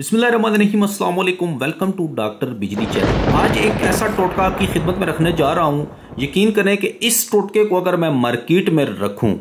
बसमिलकुम welcome to doctor Bijli channel आज एक ऐसा टोटका आपकी खिदमत में रखने जा रहा हूँ यकीन करें कि इस टोटके को अगर मैं मार्केट में रखूँ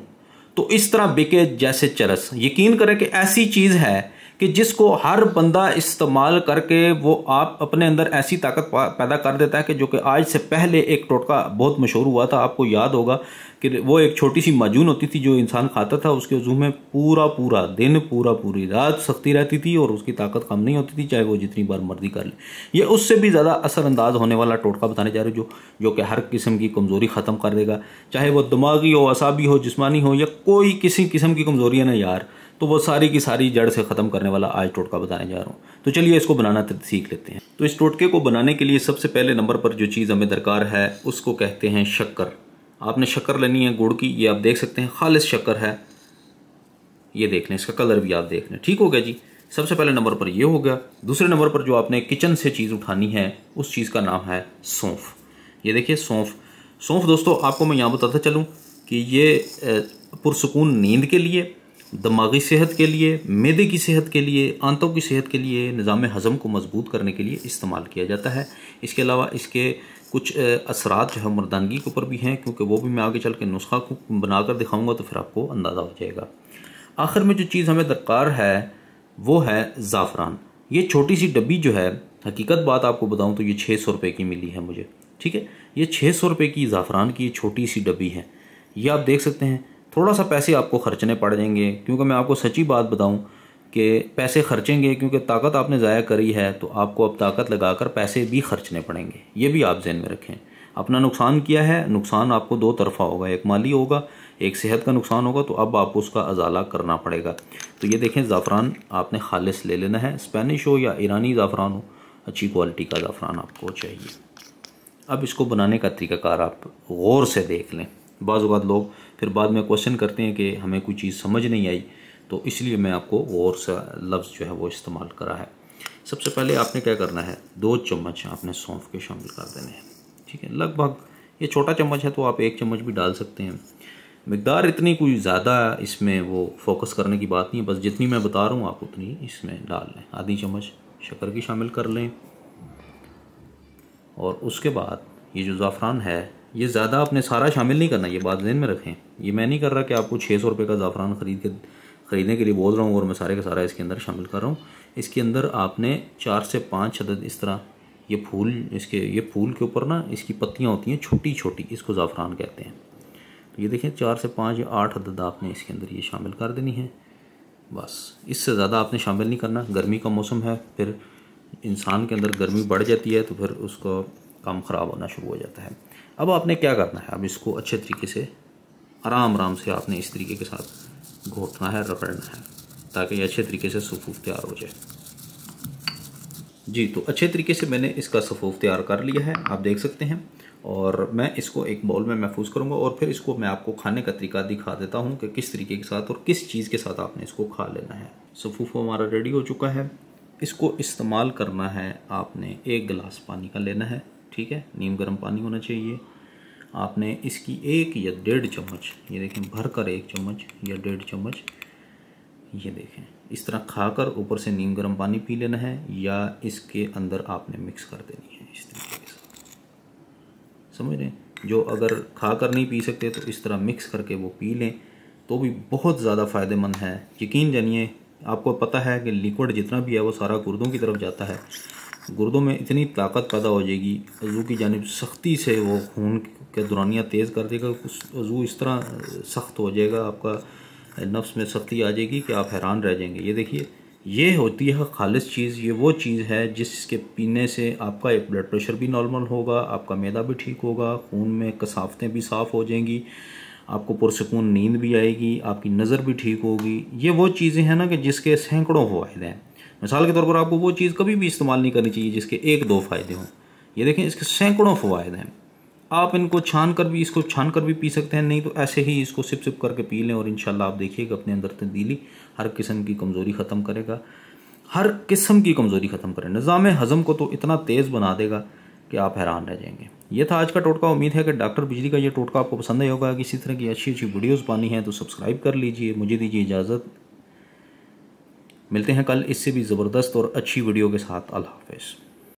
तो इस तरह बिके जैसे चरस यकीन करें कि ऐसी चीज़ है कि जिसको हर बंदा इस्तेमाल करके वो आप अपने अंदर ऐसी ताकत पैदा कर देता है कि जो कि आज से पहले एक टोटका बहुत मशहूर हुआ था आपको याद होगा कि वो एक छोटी सी माजून होती थी जो इंसान खाता था उसके वजू में पूरा पूरा दिन पूरा पूरी रात सख्ती रहती थी और उसकी ताकत कम नहीं होती थी चाहे वो जितनी बार मर्जी कर ले ये उससे भी ज़्यादा असरअंदाज होने वाला टोटका बताने जा रहे जो जो कि हर किस्म की कमज़ोरी ख़त्म कर देगा चाहे वो दिमागी हो असाबी हो जिसमानी हो या कोई किसी किस्म की कमज़ोरी है ना यार तो वो सारी की सारी जड़ से ख़त्म करने वाला आज टोटका बताने जा रहा हूँ तो चलिए इसको बनाना सीख लेते हैं तो इस टोटके को बनाने के लिए सबसे पहले नंबर पर जो चीज़ हमें दरकार है उसको कहते हैं शक्कर आपने शक्कर लेनी है गुड़ की ये आप देख सकते हैं खालिश शक्कर है ये देख लें इसका कलर भी आप देख लें ठीक हो गया जी सबसे पहले नंबर पर ये हो गया दूसरे नंबर पर जो आपने किचन से चीज़ उठानी है उस चीज़ का नाम है सौंफ ये देखिए सौंफ सौंफ दोस्तों आपको मैं यहाँ बताता चलूँ कि ये पुरसकून नींद के लिए दिमागी सेहत के लिए मैदे की सेहत के लिए आंतों की सेहत के लिए निज़ाम हज़म को मजबूत करने के लिए इस्तेमाल किया जाता है इसके अलावा इसके कुछ असरात जो है मर्दानगी के ऊपर भी हैं क्योंकि वो भी मैं आगे चल के नुस्खा को बनाकर दिखाऊंगा दिखाऊँगा तो फिर आपको अंदाज़ा हो जाएगा आखिर में जो चीज़ हमें दरकार है वो है ज़ाफ़रान ये छोटी सी डब्बी जो है हकीकत बात आपको बताऊँ तो ये छः सौ रुपये की मिली है मुझे ठीक है ये छः सौ रुपये की ज़ाफ़रान की छोटी सी डब्बी है ये आप देख सकते हैं थोड़ा सा पैसे आपको खर्चने पड़ जाएंगे क्योंकि मैं आपको सच्ची बात बताऊं कि पैसे खर्चेंगे क्योंकि ताकत आपने ज़ाया करी है तो आपको अब ताकत लगाकर पैसे भी खर्चने पड़ेंगे ये भी आप जहन में रखें अपना नुकसान किया है नुकसान आपको दो तरफा होगा एक माली होगा एक सेहत का नुकसान होगा तो अब आपको उसका अजाला करना पड़ेगा तो ये देखें ज़ाफ़रान आपने खालिश ले लेना है स्पेनिश हो या ईरानी ज़ाफ़रान हो अच्छी क्वालिटी का ज़ाफ़रान आपको चाहिए अब इसको बनाने का तरीक़ाकार आप गौर से देख लें बाज़ात लोग फिर बाद में क्वेश्चन करते हैं कि हमें कोई चीज़ समझ नहीं आई तो इसलिए मैं आपको और सा लफ्ज़ जो है वो इस्तेमाल करा है सबसे पहले आपने क्या करना है दो चम्मच आपने सौंफ के शामिल कर देने हैं ठीक है लगभग ये छोटा चम्मच है तो आप एक चम्मच भी डाल सकते हैं मकदार इतनी कोई ज़्यादा इसमें वो फोकस करने की बात नहीं है बस जितनी मैं बता रहा हूँ आप उतनी इसमें डाल लें आधी चम्मच शक्कर की शामिल कर लें और उसके बाद ये जो ज़ाफ़रान है ये ज़्यादा आपने सारा शामिल नहीं करना ये बात जहन में रखें ये मैं नहीं कर रहा कि आपको छः सौ रुपये का ज़ाफ़रान ख़रीद के ख़रीदने के लिए बोल रहा हूँ और मैं सारे का सारा इसके अंदर शामिल कर रहा हूँ इसके अंदर आपने चार से पाँच हदद इस तरह ये फूल इसके ये फूल के ऊपर ना इसकी पत्तियाँ होती हैं छोटी छोटी इसको ज़ाफ़रान कहते हैं तो ये देखें चार से पाँच या आठ हदद आपने इसके अंदर ये शामिल कर देनी है बस इससे ज़्यादा आपने शामिल नहीं करना गर्मी का मौसम है फिर इंसान के अंदर गर्मी बढ़ जाती है तो फिर उसको काम ख़राब होना शुरू हो जाता है अब आपने क्या करना है अब इसको अच्छे तरीके से आराम आराम से आपने इस तरीके के साथ घोटना है रगड़ना है ताकि ये अच्छे तरीके से सफूफ तैयार हो जाए जी तो अच्छे तरीके से मैंने इसका सफूफ तैयार कर लिया है आप देख सकते हैं और मैं इसको एक बाउल में महफूज करूँगा और फिर इसको मैं आपको खाने का तरीका दिखा देता हूँ कि किस तरीके के साथ और किस चीज़ के साथ आपने इसको खा लेना है सफूफ हमारा रेडी हो चुका है इसको इस्तेमाल करना है आपने एक गिलास पानी का लेना है ठीक है नीम गर्म पानी होना चाहिए आपने इसकी एक या डेढ़ चम्मच ये देखें भर कर एक चम्मच या डेढ़ चम्मच ये देखें इस तरह खाकर ऊपर से नीम गर्म पानी पी लेना है या इसके अंदर आपने मिक्स कर देनी है इस तरीके के साथ समझ रहे जो अगर खा कर नहीं पी सकते तो इस तरह मिक्स करके वो पी लें तो भी बहुत ज़्यादा फ़ायदेमंद है यकीन जानिए आपको पता है कि लिक्विड जितना भी है वो सारा गुर्दों की तरफ जाता है गुर्दों में इतनी ताकत पैदा हो जाएगी वज़ू की जानब सख्ती से वो खून के दुरानियाँ तेज़ कर देगा उस वज़ू इस तरह सख्त हो जाएगा आपका नफ्स में सख्ती आ जाएगी कि आप हैरान रह जाएंगे ये देखिए ये होती है खालिश चीज़ ये वो चीज़ है जिसके पीने से आपका एक ब्लड प्रेशर भी नॉर्मल होगा आपका मैदा भी ठीक होगा खून में कसाफतें भी साफ़ हो जाएंगी आपको पुरसकून नींद भी आएगी आपकी नज़र भी ठीक होगी ये वो चीज़ें हैं ना कि जिसके सैकड़ों फ़ायदे हैं मिसाल के तौर पर आपको वो चीज़ कभी भी इस्तेमाल नहीं करनी चाहिए जिसके एक दो फ़ायदे हों ये देखें इसके सैकड़ों फ़वाद हैं आप इनको छान कर भी इसको छान कर भी पी सकते हैं नहीं तो ऐसे ही इसको सिप सिप करके पी लें और इन आप देखिएगा अपने अंदर तब्दीली हर किस्म की कमज़ोरी ख़त्म करेगा हर किस्म की कमज़ोरी ख़त्म करें निज़ाम हज़म को तो इतना तेज़ बना देगा कि आप हैरान रह जाएंगे ये था आज का टोटका उम्मीद है कि डॉक्टर बिजली का ये टोटका आपको पसंद नहीं होगा किसी तरह की अच्छी अच्छी वीडियोस पानी है तो सब्सक्राइब कर लीजिए मुझे दीजिए इजाज़त मिलते हैं कल इससे भी ज़बरदस्त और अच्छी वीडियो के साथ अल्लाह हाफिज़